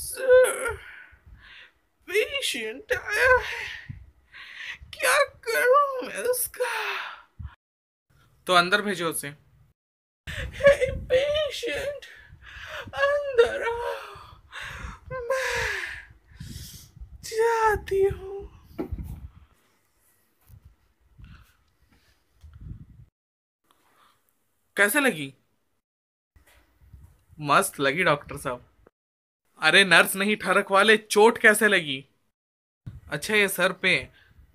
sir patient आया है क्या करूं मैं उसका तो अंदर भेजो उसे हे पेशेंट अंदर आओ मैं जाती हूँ कैसे लगी मस्त लगी डॉक्टर साहब अरे नर्स नहीं ठरक वाले चोट कैसे लगी अच्छा ये सर पे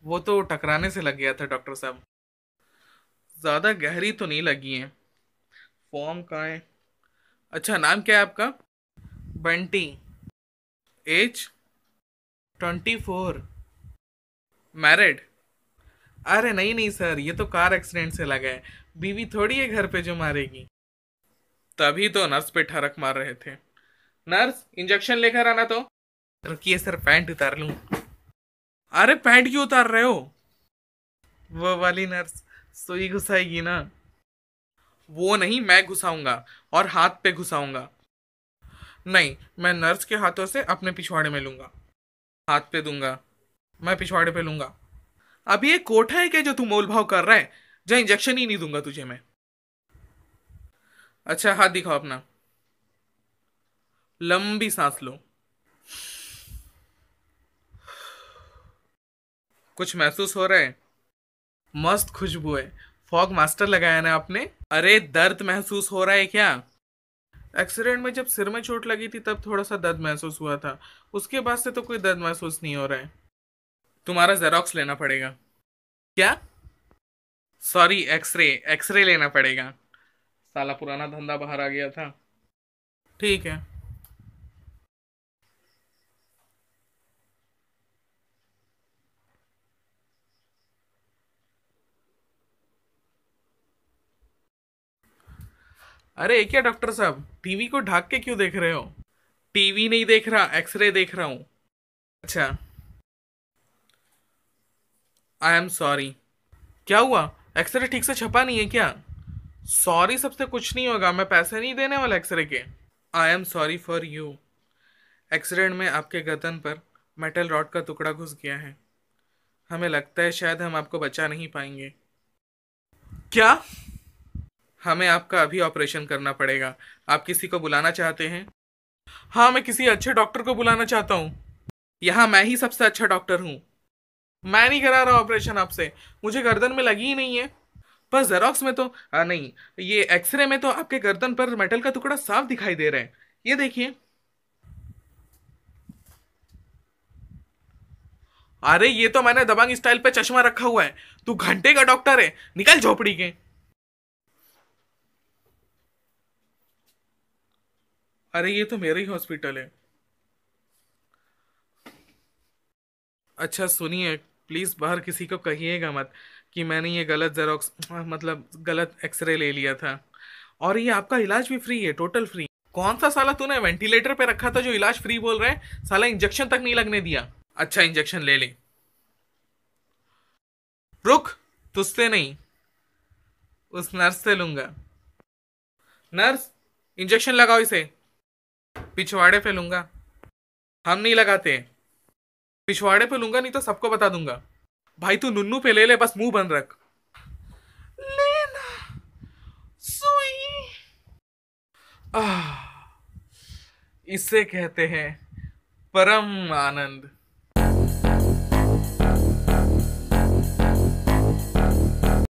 वो तो टकराने से लग गया था डॉक्टर साहब ज़्यादा गहरी तो नहीं लगी है फॉर्म कहाँ है अच्छा नाम क्या है आपका Bunty age twenty four married अरे नहीं नहीं सर ये तो कार एक्सीडेंट से लगा है बीवी थोड़ी है घर पे जो मारेगी तभी तो नर्स पे ठरक मार रहे थे नर्स इंजेक्शन लेकर आना तो रुकिए सर पैंट उतार लू अरे पैंट क्यों उतार रहे हो वो वाली नर्स सुई घुसाएगी ना वो नहीं मैं घुसाऊंगा और हाथ पे घुसाऊंगा नहीं मैं नर्स के हाथों से अपने पिछवाड़े में लूंगा हाथ पे दूंगा मैं पिछवाड़े पे लूंगा अभी ये कोठा है क्या जो तू मोल भाव कर रहा है जो इंजेक्शन ही नहीं दूंगा तुझे मैं अच्छा हाथ दिखाओ अपना लंबी सांस लो कुछ महसूस हो रहा है मस्त खुशबू है फॉग मास्टर लगाया ना आपने अरे दर्द महसूस हो रहा है क्या एक्सीडेंट में जब सिर में चोट लगी थी तब थोड़ा सा दर्द महसूस हुआ था उसके बाद से तो कोई दर्द महसूस नहीं हो रहा है तुम्हारा जेरोक्स लेना पड़ेगा क्या सॉरी एक्सरे एक्सरे लेना पड़ेगा साला पुराना धंधा बाहर आ गया था ठीक है अरे क्या डॉक्टर साहब टीवी को ढाक के क्यों देख रहे हो टीवी नहीं देख रहा एक्सरे देख रहा हूँ अच्छा आई एम सॉरी क्या हुआ एक्सरे ठीक से छपा नहीं है क्या सॉरी सबसे कुछ नहीं होगा मैं पैसे नहीं देने वाला एक्सरे के I am sorry for you accident में आपके गर्दन पर मेटल रॉड का टुकड़ा घुस गया है हमें लगता है शायद हम आपको बचा नहीं पाएंगे क्या हमें आपका अभी ऑपरेशन करना पड़ेगा आप किसी को बुलाना चाहते हैं हाँ मैं किसी अच्छे डॉक्टर को बुलाना चाहता हूँ यहाँ मैं ही सबसे अच्छा डॉक्टर हूँ मैं नहीं करा रहा ऑपरेशन आपसे मुझे गर्दन में लगी ही नहीं है पर जेरोक्स में तो आ, नहीं ये एक्सरे में तो आपके गर्दन पर मेटल का टुकड़ा साफ दिखाई दे रहा है ये देखिए अरे ये तो मैंने दबंग स्टाइल पे चश्मा रखा हुआ है तू घंटे का डॉक्टर है निकल झोपड़ी के अरे ये तो मेरा ही हॉस्पिटल है अच्छा सुनिए प्लीज़ बाहर किसी को कहिएगा मत कि मैंने ये गलत जेरोक्स मतलब गलत एक्सरे ले लिया था और ये आपका इलाज भी फ्री है टोटल फ्री कौन सा साला तूने वेंटिलेटर पे रखा था जो इलाज फ्री बोल रहे है साला इंजेक्शन तक नहीं लगने दिया अच्छा इंजेक्शन ले ले रुक तुझसे नहीं उस नर्स से लूंगा नर्स इंजेक्शन लगाओ इसे पिछवाड़े पे लूंगा हम नहीं लगाते पिछवाड़े पे लूंगा नहीं तो सबको बता दूंगा भाई तू नुन्नू पे ले ले बस मुंह बंद रख लेना सुई इसे कहते हैं परम आनंद